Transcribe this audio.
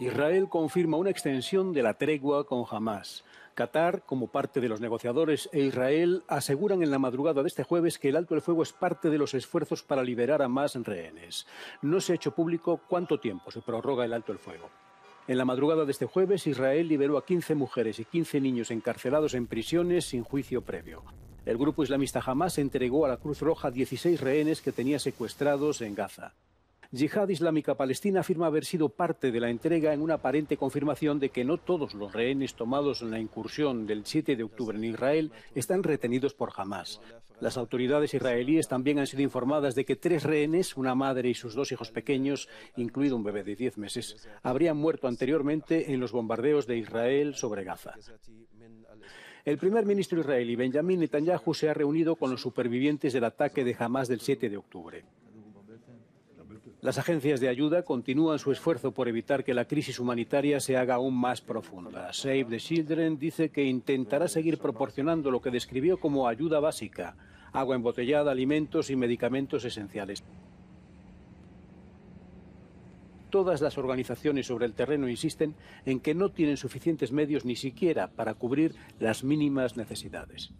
Israel confirma una extensión de la tregua con Hamas. Qatar, como parte de los negociadores, e Israel aseguran en la madrugada de este jueves que el alto el fuego es parte de los esfuerzos para liberar a más rehenes. No se ha hecho público cuánto tiempo se prorroga el alto el fuego. En la madrugada de este jueves, Israel liberó a 15 mujeres y 15 niños encarcelados en prisiones sin juicio previo. El grupo islamista Hamas entregó a la Cruz Roja 16 rehenes que tenía secuestrados en Gaza. Yihad Islámica Palestina afirma haber sido parte de la entrega en una aparente confirmación de que no todos los rehenes tomados en la incursión del 7 de octubre en Israel están retenidos por Hamas. Las autoridades israelíes también han sido informadas de que tres rehenes, una madre y sus dos hijos pequeños, incluido un bebé de 10 meses, habrían muerto anteriormente en los bombardeos de Israel sobre Gaza. El primer ministro israelí Benjamin Netanyahu se ha reunido con los supervivientes del ataque de Hamas del 7 de octubre. Las agencias de ayuda continúan su esfuerzo por evitar que la crisis humanitaria se haga aún más profunda. Save the Children dice que intentará seguir proporcionando lo que describió como ayuda básica, agua embotellada, alimentos y medicamentos esenciales. Todas las organizaciones sobre el terreno insisten en que no tienen suficientes medios ni siquiera para cubrir las mínimas necesidades.